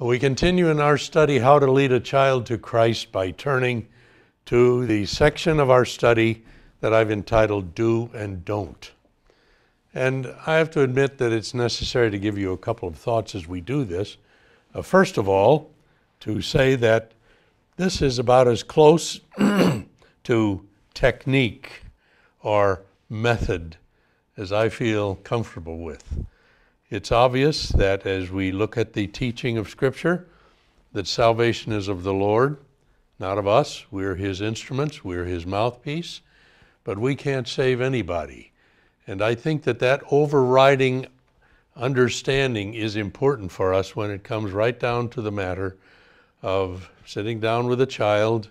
We continue in our study, How to Lead a Child to Christ, by turning to the section of our study that I've entitled Do and Don't. And I have to admit that it's necessary to give you a couple of thoughts as we do this. Uh, first of all, to say that this is about as close to technique or method as I feel comfortable with. It's obvious that as we look at the teaching of Scripture, that salvation is of the Lord, not of us. We're His instruments, we're His mouthpiece, but we can't save anybody. And I think that that overriding understanding is important for us when it comes right down to the matter of sitting down with a child,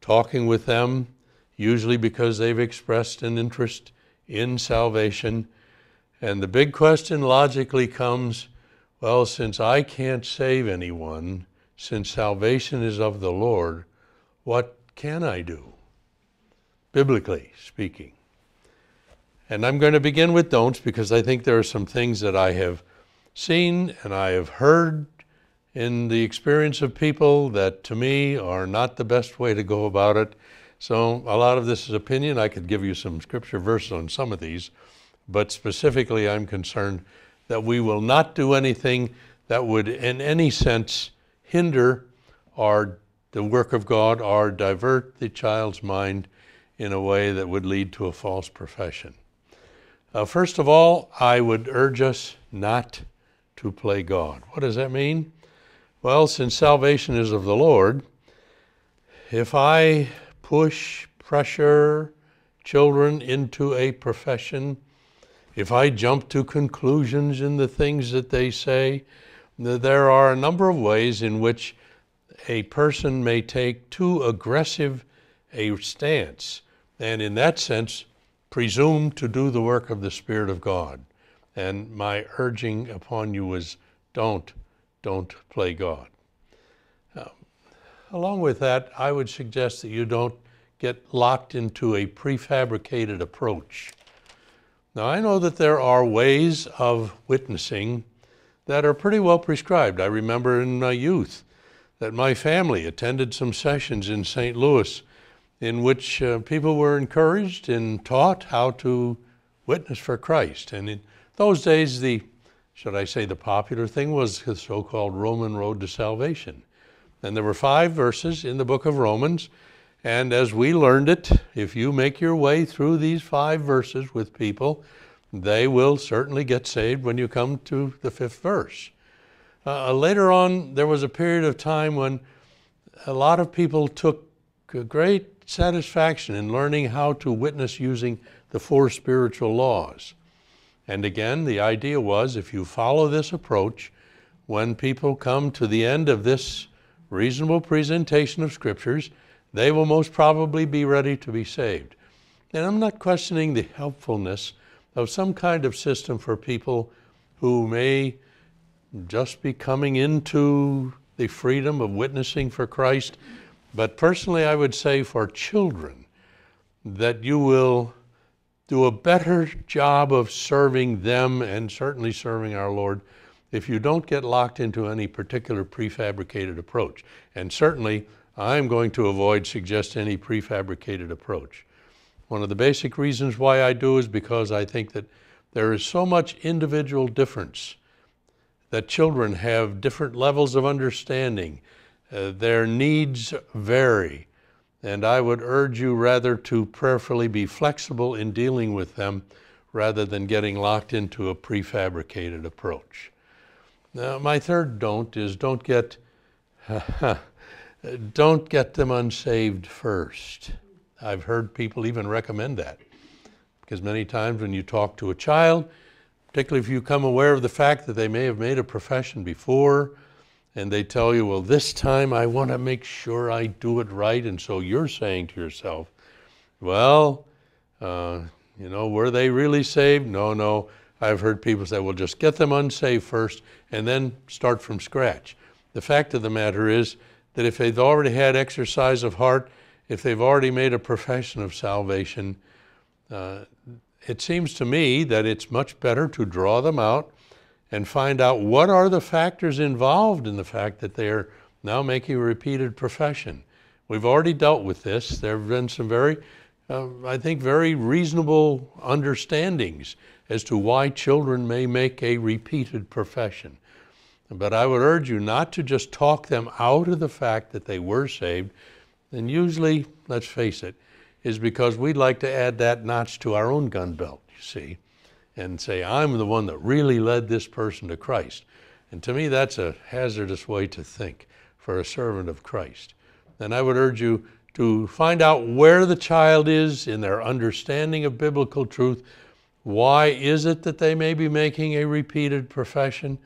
talking with them, usually because they've expressed an interest in salvation and the big question logically comes well, since I can't save anyone, since salvation is of the Lord, what can I do? Biblically speaking. And I'm going to begin with don'ts because I think there are some things that I have seen and I have heard in the experience of people that to me are not the best way to go about it. So a lot of this is opinion. I could give you some scripture verses on some of these but specifically I'm concerned that we will not do anything that would in any sense hinder our, the work of God or divert the child's mind in a way that would lead to a false profession. Uh, first of all, I would urge us not to play God. What does that mean? Well, since salvation is of the Lord, if I push, pressure children into a profession if I jump to conclusions in the things that they say, there are a number of ways in which a person may take too aggressive a stance, and in that sense, presume to do the work of the Spirit of God. And my urging upon you is don't, don't play God. Um, along with that, I would suggest that you don't get locked into a prefabricated approach. Now, I know that there are ways of witnessing that are pretty well prescribed. I remember in my youth that my family attended some sessions in St. Louis in which uh, people were encouraged and taught how to witness for Christ. And in those days, the should I say the popular thing was the so-called Roman road to salvation. And there were five verses in the book of Romans and as we learned it, if you make your way through these five verses with people, they will certainly get saved when you come to the fifth verse. Uh, uh later on, there was a period of time when a lot of people took great satisfaction in learning how to witness using the four spiritual laws. And again, the idea was if you follow this approach, when people come to the end of this reasonable presentation of scriptures, they will most probably be ready to be saved. And I'm not questioning the helpfulness of some kind of system for people who may just be coming into the freedom of witnessing for Christ. But personally, I would say for children, that you will do a better job of serving them and certainly serving our Lord if you don't get locked into any particular prefabricated approach. And certainly, I'm going to avoid suggest any prefabricated approach. One of the basic reasons why I do is because I think that there is so much individual difference that children have different levels of understanding. Uh, their needs vary. And I would urge you rather to prayerfully be flexible in dealing with them rather than getting locked into a prefabricated approach. Now, my third don't is don't get don't get them unsaved first. I've heard people even recommend that. Because many times when you talk to a child, particularly if you come aware of the fact that they may have made a profession before, and they tell you, well, this time I want to make sure I do it right. And so you're saying to yourself, well, uh, you know, were they really saved? No, no. I've heard people say, well, just get them unsaved first and then start from scratch. The fact of the matter is, that if they've already had exercise of heart, if they've already made a profession of salvation, uh, it seems to me that it's much better to draw them out and find out what are the factors involved in the fact that they are now making a repeated profession. We've already dealt with this. There have been some very, uh, I think, very reasonable understandings as to why children may make a repeated profession. But I would urge you not to just talk them out of the fact that they were saved. And usually, let's face it, is because we'd like to add that notch to our own gun belt, you see, and say, I'm the one that really led this person to Christ. And to me, that's a hazardous way to think for a servant of Christ. And I would urge you to find out where the child is in their understanding of biblical truth. Why is it that they may be making a repeated profession?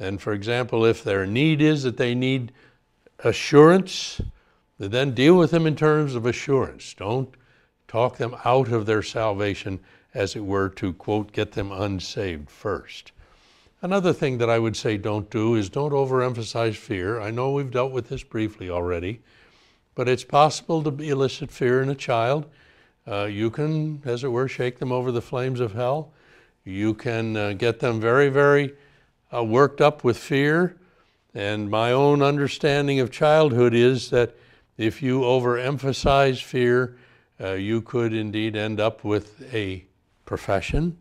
And for example, if their need is that they need assurance, then deal with them in terms of assurance. Don't talk them out of their salvation, as it were, to quote, get them unsaved first. Another thing that I would say don't do is don't overemphasize fear. I know we've dealt with this briefly already, but it's possible to elicit fear in a child. Uh, you can, as it were, shake them over the flames of hell. You can uh, get them very, very uh, worked up with fear. And my own understanding of childhood is that if you overemphasize fear, uh, you could indeed end up with a profession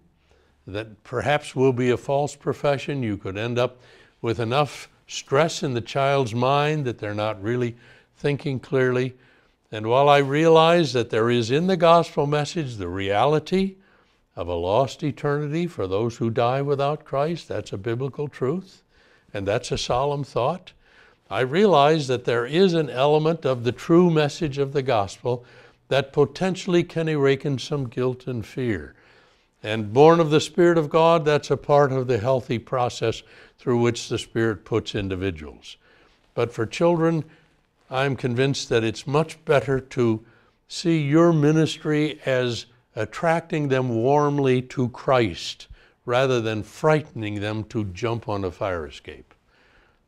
that perhaps will be a false profession. You could end up with enough stress in the child's mind that they're not really thinking clearly. And while I realize that there is in the gospel message the reality of a lost eternity for those who die without Christ. That's a biblical truth, and that's a solemn thought. I realize that there is an element of the true message of the gospel that potentially can awaken some guilt and fear. And born of the Spirit of God, that's a part of the healthy process through which the Spirit puts individuals. But for children, I'm convinced that it's much better to see your ministry as attracting them warmly to Christ rather than frightening them to jump on a fire escape.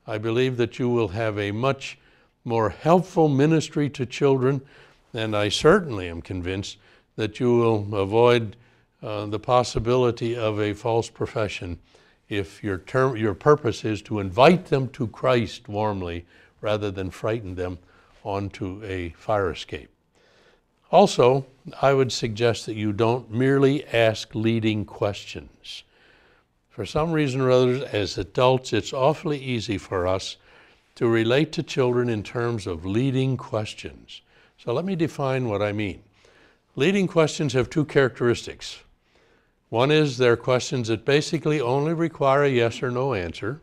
I believe that you will have a much more helpful ministry to children, and I certainly am convinced that you will avoid uh, the possibility of a false profession if your, your purpose is to invite them to Christ warmly rather than frighten them onto a fire escape. Also, I would suggest that you don't merely ask leading questions. For some reason or other, as adults, it's awfully easy for us to relate to children in terms of leading questions. So let me define what I mean. Leading questions have two characteristics. One is they're questions that basically only require a yes or no answer.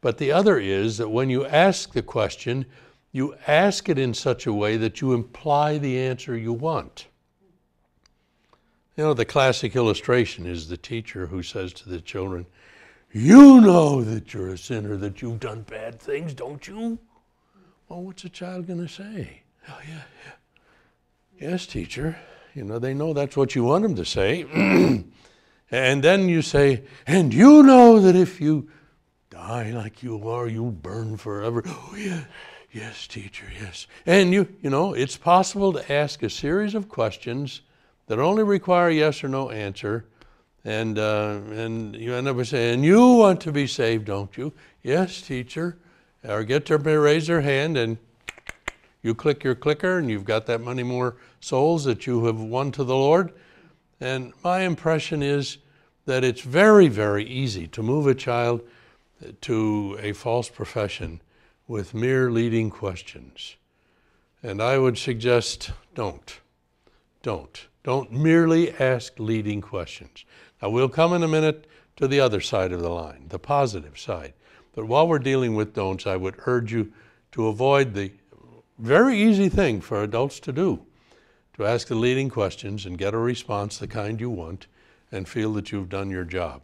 But the other is that when you ask the question, you ask it in such a way that you imply the answer you want. You know, the classic illustration is the teacher who says to the children, You know that you're a sinner, that you've done bad things, don't you? Well, what's a child going to say? Oh, yeah, yeah. Yes, teacher. You know, they know that's what you want them to say. and then you say, And you know that if you die like you are, you'll burn forever. Oh, yeah. Yes, teacher, yes. And you, you know, it's possible to ask a series of questions that only require yes or no answer. And, uh, and you end up saying, You want to be saved, don't you? Yes, teacher. Or get them to raise their hand and you click your clicker and you've got that many more souls that you have won to the Lord. And my impression is that it's very, very easy to move a child to a false profession with mere leading questions. And I would suggest don't. Don't. Don't merely ask leading questions. Now, we'll come in a minute to the other side of the line, the positive side. But while we're dealing with don'ts, I would urge you to avoid the very easy thing for adults to do to ask the leading questions and get a response the kind you want and feel that you've done your job.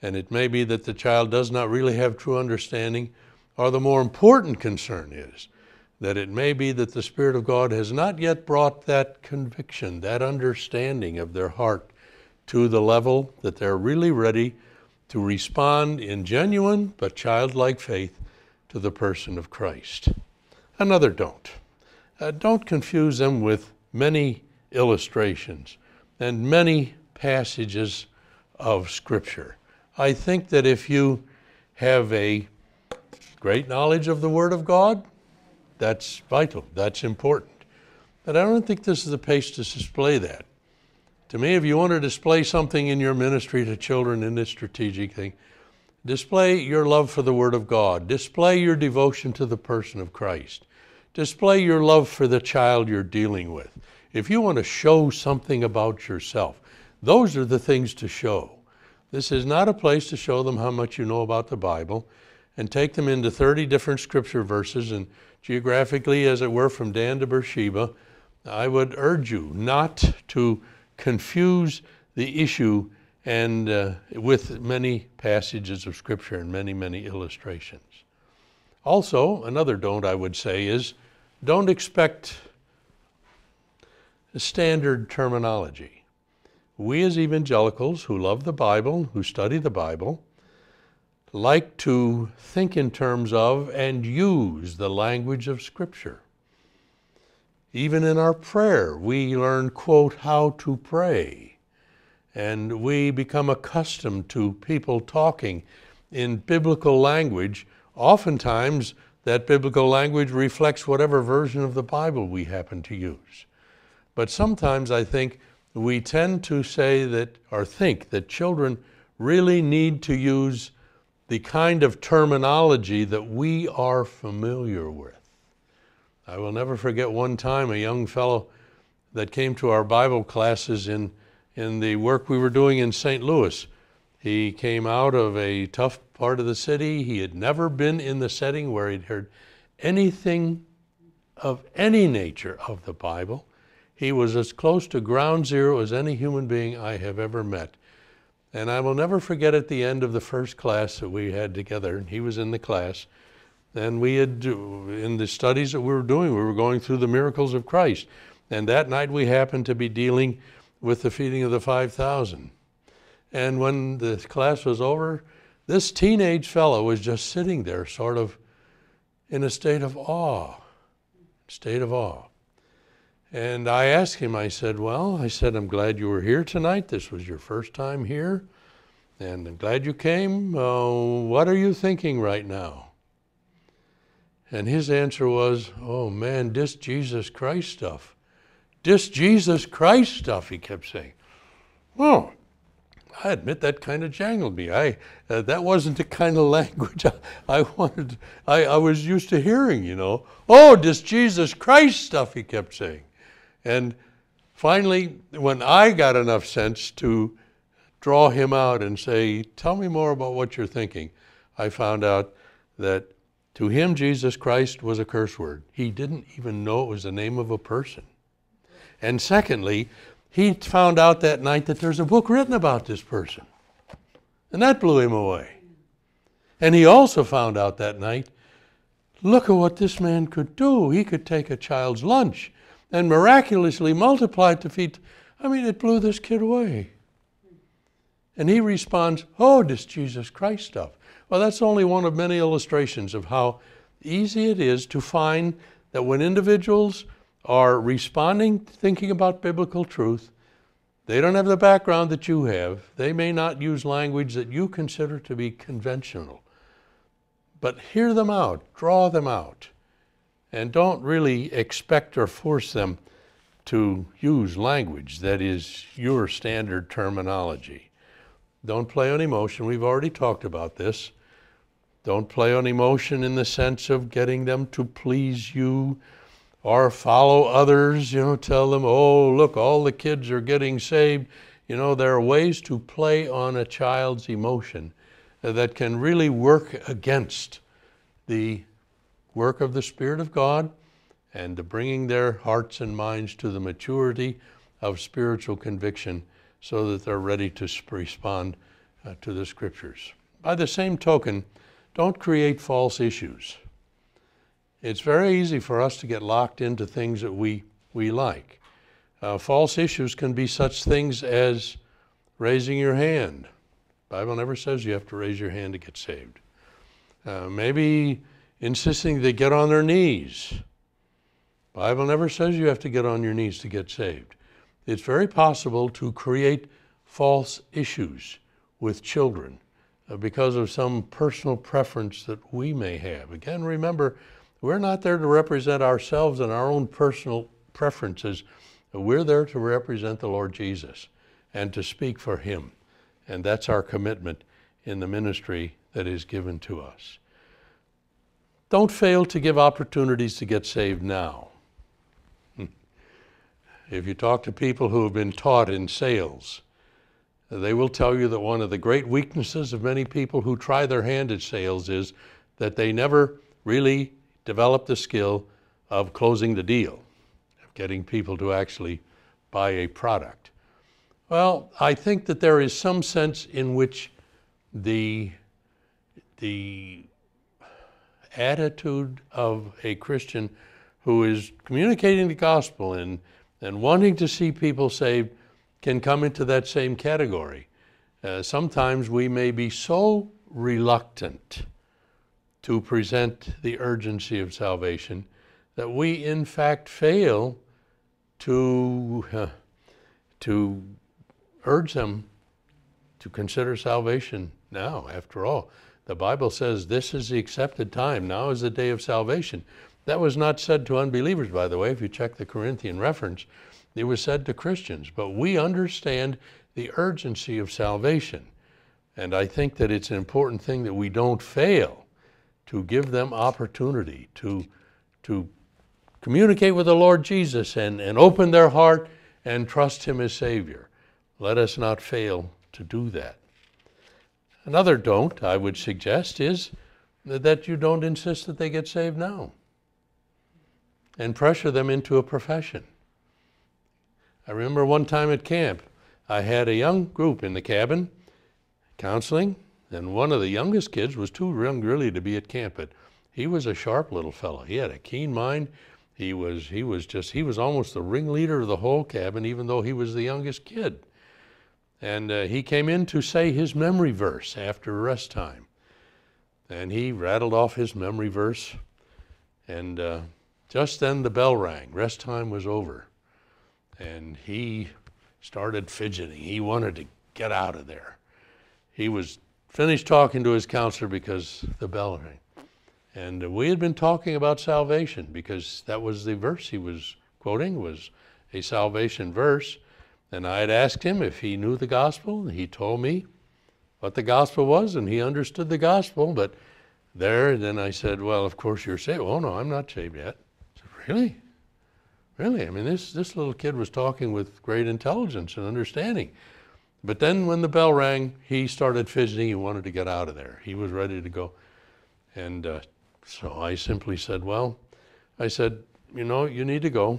And it may be that the child does not really have true understanding or the more important concern is that it may be that the Spirit of God has not yet brought that conviction, that understanding of their heart to the level that they're really ready to respond in genuine but childlike faith to the person of Christ. Another don't. Uh, don't confuse them with many illustrations and many passages of Scripture. I think that if you have a Great knowledge of the Word of God, that's vital, that's important. But I don't think this is the place to display that. To me, if you want to display something in your ministry to children in this strategic thing, display your love for the Word of God, display your devotion to the person of Christ, display your love for the child you're dealing with. If you want to show something about yourself, those are the things to show. This is not a place to show them how much you know about the Bible and take them into 30 different scripture verses and geographically, as it were, from Dan to Beersheba, I would urge you not to confuse the issue and uh, with many passages of scripture and many, many illustrations. Also, another don't I would say is don't expect standard terminology. We as evangelicals who love the Bible, who study the Bible, like to think in terms of and use the language of Scripture. Even in our prayer, we learn, quote, how to pray. And we become accustomed to people talking in biblical language. Oftentimes, that biblical language reflects whatever version of the Bible we happen to use. But sometimes I think we tend to say that, or think that children really need to use the kind of terminology that we are familiar with. I will never forget one time a young fellow that came to our Bible classes in, in the work we were doing in St. Louis. He came out of a tough part of the city. He had never been in the setting where he'd heard anything of any nature of the Bible. He was as close to ground zero as any human being I have ever met. And I will never forget at the end of the first class that we had together, and he was in the class, and we had, in the studies that we were doing, we were going through the miracles of Christ. And that night we happened to be dealing with the feeding of the 5,000. And when the class was over, this teenage fellow was just sitting there, sort of in a state of awe, state of awe. And I asked him, I said, Well, I said, I'm glad you were here tonight. This was your first time here, and I'm glad you came. Uh, what are you thinking right now? And his answer was, Oh man, this Jesus Christ stuff. This Jesus Christ stuff, he kept saying. Well, I admit that kind of jangled me. I, uh, that wasn't the kind of language I, I wanted, I, I was used to hearing, you know. Oh, this Jesus Christ stuff, he kept saying. And finally, when I got enough sense to draw him out and say, Tell me more about what you're thinking, I found out that to him, Jesus Christ was a curse word. He didn't even know it was the name of a person. And secondly, he found out that night that there's a book written about this person. And that blew him away. And he also found out that night look at what this man could do. He could take a child's lunch and miraculously multiplied to feed. I mean, it blew this kid away. And he responds, Oh, this Jesus Christ stuff. Well, that's only one of many illustrations of how easy it is to find that when individuals are responding, thinking about biblical truth, they don't have the background that you have. They may not use language that you consider to be conventional. But hear them out, draw them out and don't really expect or force them to use language that is your standard terminology. Don't play on emotion. We've already talked about this. Don't play on emotion in the sense of getting them to please you or follow others. You know, tell them, oh, look, all the kids are getting saved. You know, there are ways to play on a child's emotion that can really work against the work of the Spirit of God and the bringing their hearts and minds to the maturity of spiritual conviction so that they're ready to respond uh, to the Scriptures. By the same token, don't create false issues. It's very easy for us to get locked into things that we, we like. Uh, false issues can be such things as raising your hand. The Bible never says you have to raise your hand to get saved. Uh, maybe insisting they get on their knees. Bible never says you have to get on your knees to get saved. It's very possible to create false issues with children uh, because of some personal preference that we may have. Again, remember, we're not there to represent ourselves and our own personal preferences. We're there to represent the Lord Jesus and to speak for Him. And that's our commitment in the ministry that is given to us. Don't fail to give opportunities to get saved now. Hmm. If you talk to people who have been taught in sales, they will tell you that one of the great weaknesses of many people who try their hand at sales is that they never really develop the skill of closing the deal, of getting people to actually buy a product. Well, I think that there is some sense in which the, the attitude of a Christian who is communicating the gospel and, and wanting to see people saved can come into that same category. Uh, sometimes we may be so reluctant to present the urgency of salvation that we in fact fail to, uh, to urge them to consider salvation now, after all. The Bible says this is the accepted time. Now is the day of salvation. That was not said to unbelievers, by the way, if you check the Corinthian reference. It was said to Christians. But we understand the urgency of salvation. And I think that it's an important thing that we don't fail to give them opportunity to, to communicate with the Lord Jesus and, and open their heart and trust Him as Savior. Let us not fail to do that. Another don't, I would suggest, is that you don't insist that they get saved now and pressure them into a profession. I remember one time at camp, I had a young group in the cabin counseling, and one of the youngest kids was too young really to be at camp, but he was a sharp little fellow. He had a keen mind. He was, he was just, he was almost the ringleader of the whole cabin, even though he was the youngest kid. And uh, he came in to say his memory verse after rest time. And he rattled off his memory verse. And uh, just then the bell rang. Rest time was over. And he started fidgeting. He wanted to get out of there. He was finished talking to his counselor because the bell rang. And uh, we had been talking about salvation because that was the verse he was quoting was a salvation verse. And I had asked him if he knew the gospel, and he told me what the gospel was, and he understood the gospel. But there, then I said, Well, of course you're saved. Oh, no, I'm not saved yet. I said, Really? Really? I mean, this, this little kid was talking with great intelligence and understanding. But then when the bell rang, he started fidgeting. He wanted to get out of there. He was ready to go. And uh, so I simply said, Well, I said, You know, you need to go,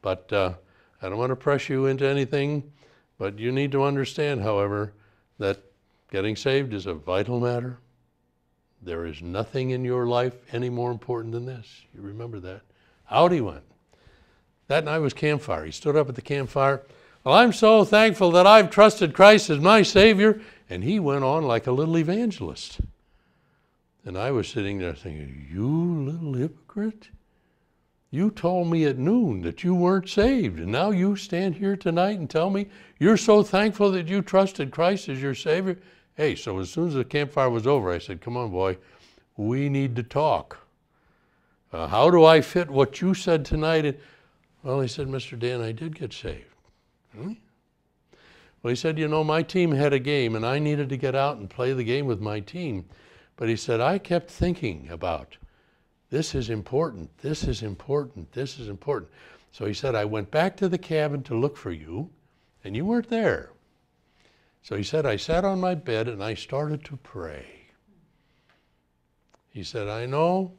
but. Uh, I don't want to press you into anything, but you need to understand, however, that getting saved is a vital matter. There is nothing in your life any more important than this. You remember that. Out he went. That night was campfire. He stood up at the campfire. Well, I'm so thankful that I've trusted Christ as my Savior. And he went on like a little evangelist. And I was sitting there thinking, You little hypocrite? You told me at noon that you weren't saved, and now you stand here tonight and tell me you're so thankful that you trusted Christ as your Savior. Hey, so as soon as the campfire was over, I said, Come on, boy, we need to talk. Uh, how do I fit what you said tonight? And, well, he said, Mr. Dan, I did get saved. Hmm? Well, he said, You know, my team had a game, and I needed to get out and play the game with my team. But he said, I kept thinking about this is important. This is important. This is important. So he said, I went back to the cabin to look for you, and you weren't there. So he said, I sat on my bed and I started to pray. He said, I know,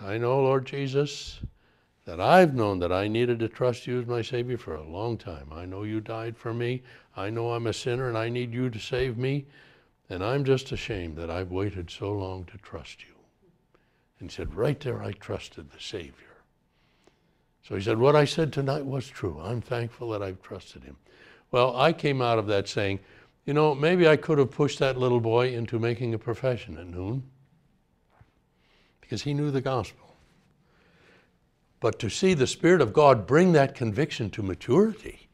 I know, Lord Jesus, that I've known that I needed to trust you as my Savior for a long time. I know you died for me. I know I'm a sinner and I need you to save me. And I'm just ashamed that I've waited so long to trust you and said, Right there, I trusted the Savior. So he said, What I said tonight was true. I'm thankful that I've trusted him. Well, I came out of that saying, You know, maybe I could have pushed that little boy into making a profession at noon because he knew the gospel. But to see the Spirit of God bring that conviction to maturity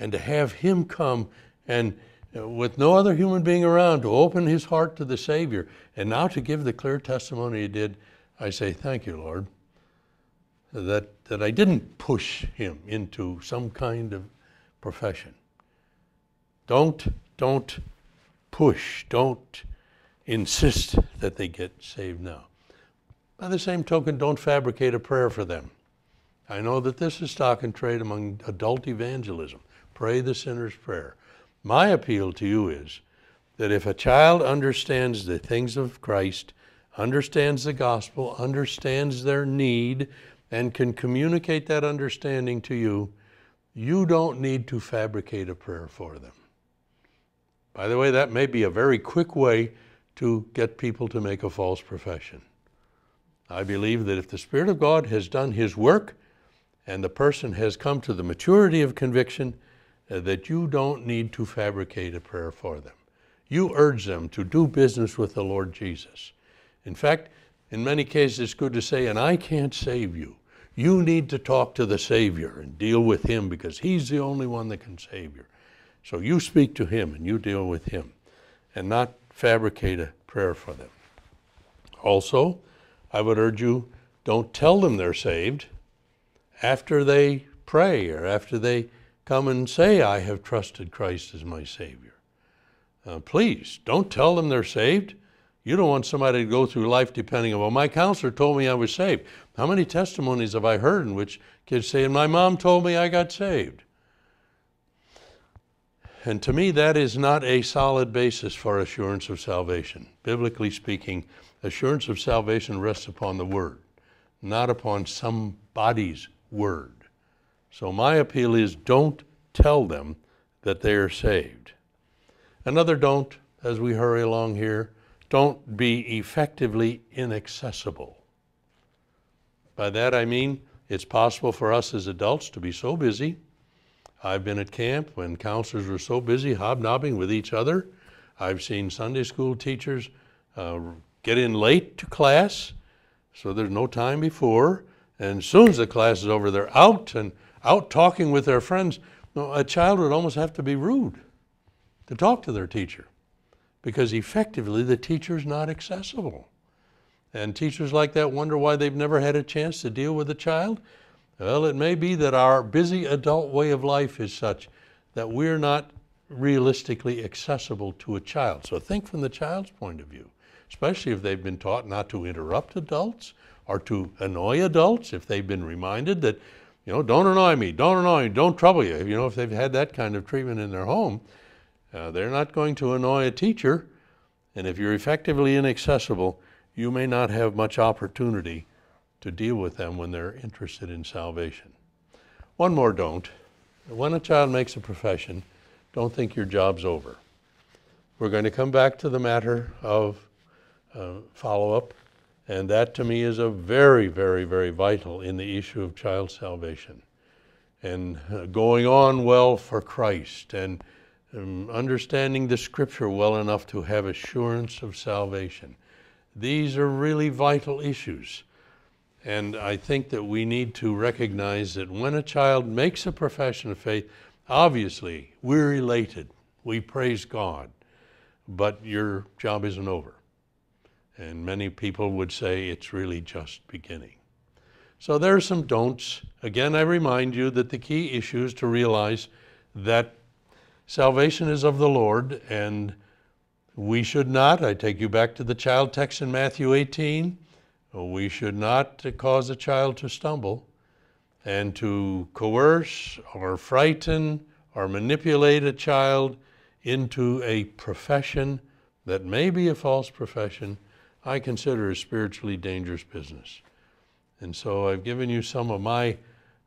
and to have him come and with no other human being around to open his heart to the Savior and now to give the clear testimony he did, I say, Thank you, Lord, that, that I didn't push him into some kind of profession. Don't, don't push, don't insist that they get saved now. By the same token, don't fabricate a prayer for them. I know that this is stock and trade among adult evangelism. Pray the sinner's prayer. My appeal to you is that if a child understands the things of Christ, understands the gospel, understands their need, and can communicate that understanding to you, you don't need to fabricate a prayer for them. By the way, that may be a very quick way to get people to make a false profession. I believe that if the Spirit of God has done His work and the person has come to the maturity of conviction, that you don't need to fabricate a prayer for them. You urge them to do business with the Lord Jesus. In fact, in many cases, it's good to say, and I can't save you. You need to talk to the Savior and deal with Him because He's the only one that can save you. So you speak to Him and you deal with Him and not fabricate a prayer for them. Also, I would urge you don't tell them they're saved after they pray or after they come and say, I have trusted Christ as my Savior. Uh, please don't tell them they're saved. You don't want somebody to go through life depending on, well, my counselor told me I was saved. How many testimonies have I heard in which kids say, and my mom told me I got saved? And to me, that is not a solid basis for assurance of salvation. Biblically speaking, assurance of salvation rests upon the Word, not upon somebody's Word. So my appeal is don't tell them that they are saved. Another don't, as we hurry along here, don't be effectively inaccessible. By that I mean it's possible for us as adults to be so busy. I've been at camp when counselors were so busy hobnobbing with each other. I've seen Sunday school teachers uh, get in late to class, so there's no time before. And as soon as the class is over, they're out and out talking with their friends. A child would almost have to be rude to talk to their teacher because effectively the teacher is not accessible. And teachers like that wonder why they've never had a chance to deal with a child. Well, it may be that our busy adult way of life is such that we're not realistically accessible to a child. So think from the child's point of view, especially if they've been taught not to interrupt adults or to annoy adults, if they've been reminded that you know, don't annoy me, don't annoy me, don't trouble you. You know, if they've had that kind of treatment in their home, uh, they're not going to annoy a teacher. And if you're effectively inaccessible, you may not have much opportunity to deal with them when they're interested in salvation. One more don't. When a child makes a profession, don't think your job's over. We're going to come back to the matter of uh, follow up and that to me is a very, very, very vital in the issue of child salvation and uh, going on well for Christ and um, understanding the scripture well enough to have assurance of salvation. These are really vital issues. And I think that we need to recognize that when a child makes a profession of faith, obviously we're elated. We praise God. But your job isn't over. And many people would say it's really just beginning. So there are some don'ts. Again, I remind you that the key issue is to realize that salvation is of the Lord and we should not, I take you back to the child text in Matthew 18, we should not cause a child to stumble and to coerce or frighten or manipulate a child into a profession that may be a false profession I consider a spiritually dangerous business. And so I've given you some of my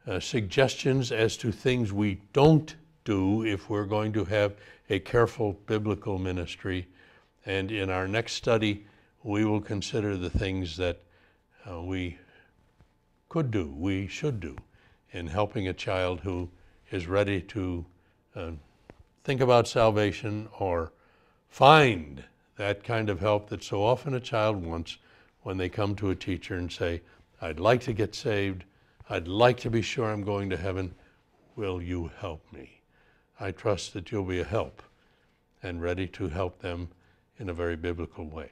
uh, suggestions as to things we don't do if we're going to have a careful biblical ministry. And in our next study, we will consider the things that uh, we could do, we should do, in helping a child who is ready to uh, think about salvation or find that kind of help that so often a child wants when they come to a teacher and say, I'd like to get saved. I'd like to be sure I'm going to heaven. Will you help me? I trust that you'll be a help and ready to help them in a very biblical way.